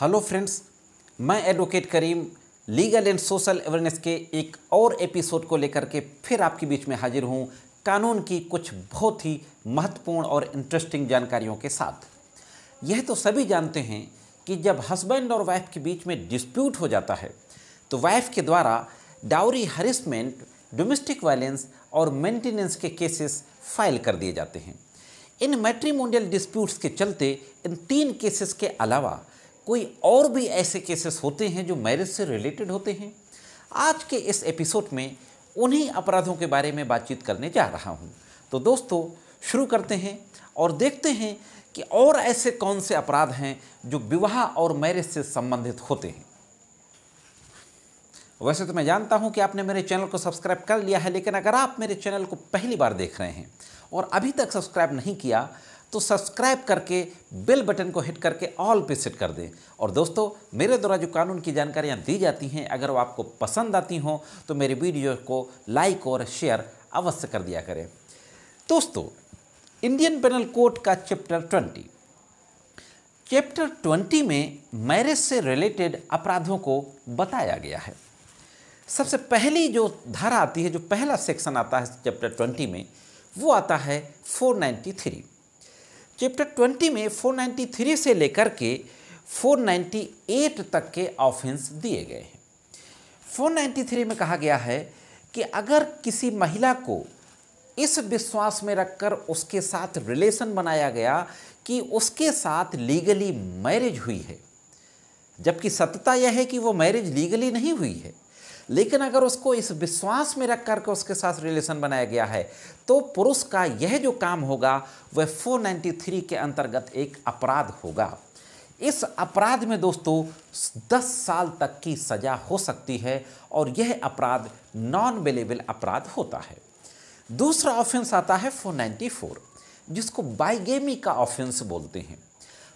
hello friends मैं advocate Karim legal and social awareness के एक और एपिसोड को लेकर के फिर आपके बीच में हाजिर हूँ कानून की कुछ बहुत ही महत्वपूर्ण और इंटरेस्टिंग जानकारियों के साथ यह तो सभी जानते हैं कि जब हस्बैंड और वाइफ के बीच में डिस्प्यूट हो जाता है तो वाइफ के द्वारा डाउरी हरिसमेंट डोमेस्टिक वायलेंस और मेंटेनेंस के केसेस फाइल कर दिए जाते हैं इन मैट्रीमोनियल डिस्प्यूट्स के चलते इन तीन केसेस के अलावा कोई और भी ऐसे केसेस होते हैं जो मैरिज से रिलेटेड होते हैं आज के इस एपिसोड में उन्हीं अपराधों के बारे में बातचीत करने जा रहा हूँ तो दोस्तों शुरू करते हैं और देखते हैं कि और ऐसे कौन से अपराध हैं जो विवाह और मैरिज से संबंधित होते हैं वैसे तो मैं जानता हूं कि आपने मेरे चैनल को सब्सक्राइब कर लिया है लेकिन अगर आप मेरे चैनल को पहली बार देख रहे हैं और अभी तक सब्सक्राइब नहीं किया तो सब्सक्राइब करके बेल बटन को हिट करके ऑल पे सेट कर दें और दोस्तों मेरे द्वारा जो कानून की जानकारियाँ दी जाती हैं अगर वो आपको पसंद आती हों तो मेरे वीडियो को लाइक और शेयर अवश्य कर दिया करें दोस्तों इंडियन पेनल कोड का चैप्टर ट्वेंटी चैप्टर ट्वेंटी में मैरिज से रिलेटेड अपराधों को बताया गया है सबसे पहली जो धारा आती है जो पहला सेक्शन आता है चैप्टर ट्वेंटी में वो आता है 493 चैप्टर ट्वेंटी में 493 से लेकर के 498 तक के ऑफेंस दिए गए हैं 493 में कहा गया है कि अगर किसी महिला को इस विश्वास में रखकर उसके साथ रिलेशन बनाया गया कि उसके साथ लीगली मैरिज हुई है जबकि सत्यता यह है कि वो मैरिज लीगली नहीं हुई है लेकिन अगर उसको इस विश्वास में रख करके उसके साथ रिलेशन बनाया गया है तो पुरुष का यह जो काम होगा वह 493 के अंतर्गत एक अपराध होगा इस अपराध में दोस्तों 10 साल तक की सज़ा हो सकती है और यह अपराध नॉन वेलेबल अपराध होता है दूसरा ऑफेंस आता है 494 जिसको बाइगेमी का ऑफेंस बोलते हैं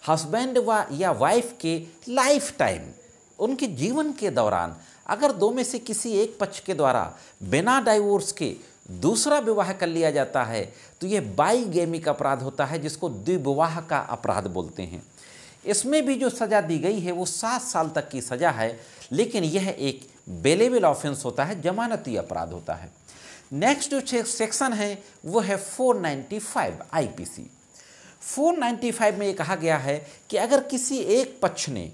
हस्बैंड व वा या वाइफ के लाइफ टाइम उनके जीवन के दौरान अगर दो में से किसी एक पक्ष के द्वारा बिना डाइवोर्स के दूसरा विवाह कर लिया जाता है तो यह बाईगेमिक अपराध होता है जिसको द्विविवाह का अपराध बोलते हैं इसमें भी जो सज़ा दी गई है वो सात साल तक की सज़ा है लेकिन यह एक बेलेबल ऑफेंस होता है जमानती अपराध होता है नेक्स्ट जो सेक्शन है वो है 495 आईपीसी 495 में ये कहा गया है कि अगर किसी एक पक्ष ने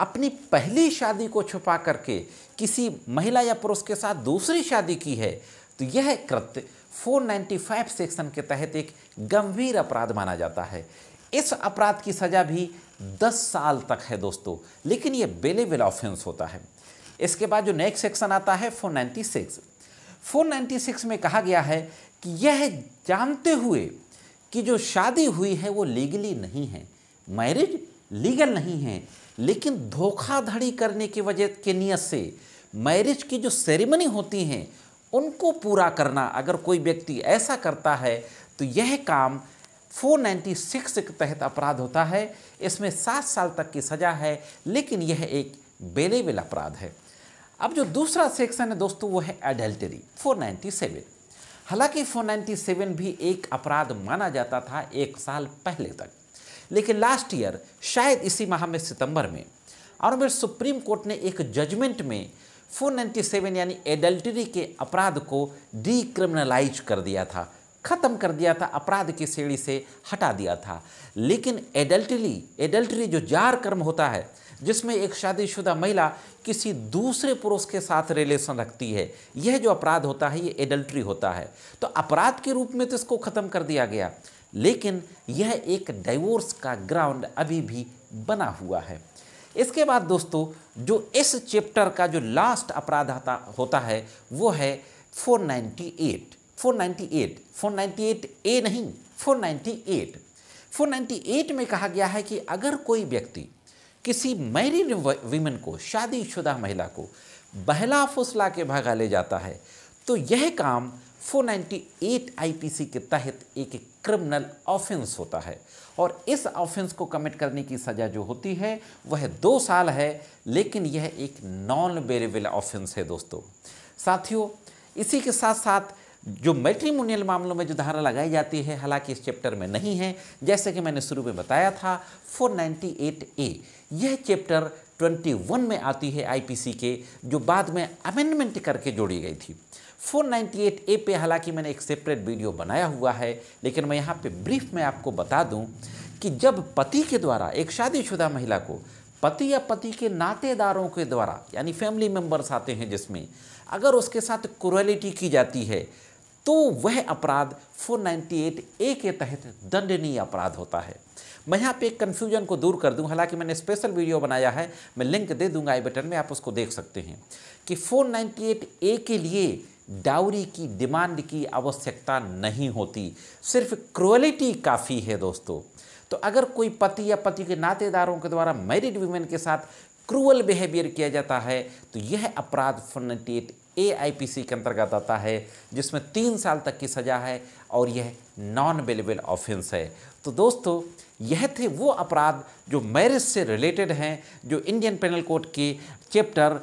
अपनी पहली शादी को छुपा करके किसी महिला या पुरुष के साथ दूसरी शादी की है तो यह कृत्य 495 सेक्शन के तहत एक गंभीर अपराध माना जाता है इस अपराध की सज़ा भी 10 साल तक है दोस्तों लेकिन ये बेलेबल ऑफेंस होता है इसके बाद जो नेक्स्ट सेक्शन आता है 496 496 में कहा गया है कि यह जानते हुए कि जो शादी हुई है वो लीगली नहीं है मैरिज लीगल नहीं है लेकिन धोखाधड़ी करने की वजह के नियत से मैरिज की जो सेरेमनी होती हैं उनको पूरा करना अगर कोई व्यक्ति ऐसा करता है तो यह काम 496 के तहत अपराध होता है इसमें सात साल तक की सज़ा है लेकिन यह एक बेलेबेल अपराध है अब जो दूसरा सेक्शन है दोस्तों वो है एडल्टरी 497 हालांकि 497 भी एक अपराध माना जाता था एक साल पहले तक लेकिन लास्ट ईयर शायद इसी माह में सितंबर में अरबिर सुप्रीम कोर्ट ने एक जजमेंट में 497 यानी एडल्ट्री के अपराध को डीक्रिमिनलाइज कर दिया था ख़त्म कर दिया था अपराध की सीढ़ी से हटा दिया था लेकिन एडल्टली एडल्ट्री जो जार कर्म होता है जिसमें एक शादीशुदा महिला किसी दूसरे पुरुष के साथ रिलेशन रखती है यह जो अपराध होता है ये एडल्ट्री होता है तो अपराध के रूप में तो इसको ख़त्म कर दिया गया लेकिन यह एक डाइवोर्स का ग्राउंड अभी भी बना हुआ है इसके बाद दोस्तों जो इस चैप्टर का जो लास्ट अपराध होता है वो है 498 498 498 ए नहीं 498 498 में कहा गया है कि अगर कोई व्यक्ति किसी मैरिड वीमेन को शादीशुदा महिला को बहला फुसला के भागा ले जाता है तो यह काम 498 आईपीसी के तहत एक क्रिमिनल ऑफेंस होता है और इस ऑफेंस को कमिट करने की सज़ा जो होती है वह दो साल है लेकिन यह एक नॉन बेरेबल ऑफेंस है दोस्तों साथियों इसी के साथ साथ जो मेट्रीमोनियल मामलों में जो धारा लगाई जाती है हालांकि इस चैप्टर में नहीं है जैसे कि मैंने शुरू में बताया था 498 ए यह चैप्टर 21 में आती है आईपीसी के जो बाद में अमेंडमेंट करके जोड़ी गई थी 498 ए पे हालांकि मैंने एक सेपरेट वीडियो बनाया हुआ है लेकिन मैं यहाँ पे ब्रीफ में आपको बता दूँ कि जब पति के द्वारा एक शादीशुदा महिला को पति या पति के नातेदारों के द्वारा यानी फैमिली मेम्बर्स आते हैं जिसमें अगर उसके साथ क्रुअलिटी की जाती है तो वह अपराध 498 ए के तहत दंडनीय अपराध होता है मैं यहाँ पे एक कन्फ्यूजन को दूर कर दूँ हालांकि मैंने स्पेशल वीडियो बनाया है मैं लिंक दे दूंगा आई बटन में आप उसको देख सकते हैं कि 498 ए के लिए डाउरी की डिमांड की आवश्यकता नहीं होती सिर्फ क्रुअलिटी काफ़ी है दोस्तों तो अगर कोई पति या पति के नातेदारों के द्वारा मैरिड वीमेन के साथ क्रूअल बिहेवियर किया जाता है तो यह अपराध forty eight A I P C के अंतर्गत आता है जिसमें तीन साल तक की सज़ा है और यह नॉन अवेलेबल ऑफेंस है तो दोस्तों यह थे वो अपराध जो मैरिज से रिलेटेड हैं जो इंडियन पेनल कोड के चैप्टर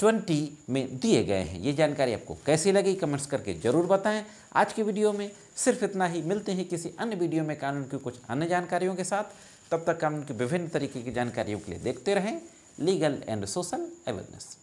ट्वेंटी में दिए गए हैं ये जानकारी आपको कैसी लगी कमेंट्स करके ज़रूर बताएं आज के वीडियो में सिर्फ इतना ही मिलते हैं किसी अन्य वीडियो में कानून की कुछ अन्य जानकारियों के साथ तब तक हम विभिन्न तरीके की जानकारियों के लिए देखते रहें लीगल एंड सोशल अवेयरनेस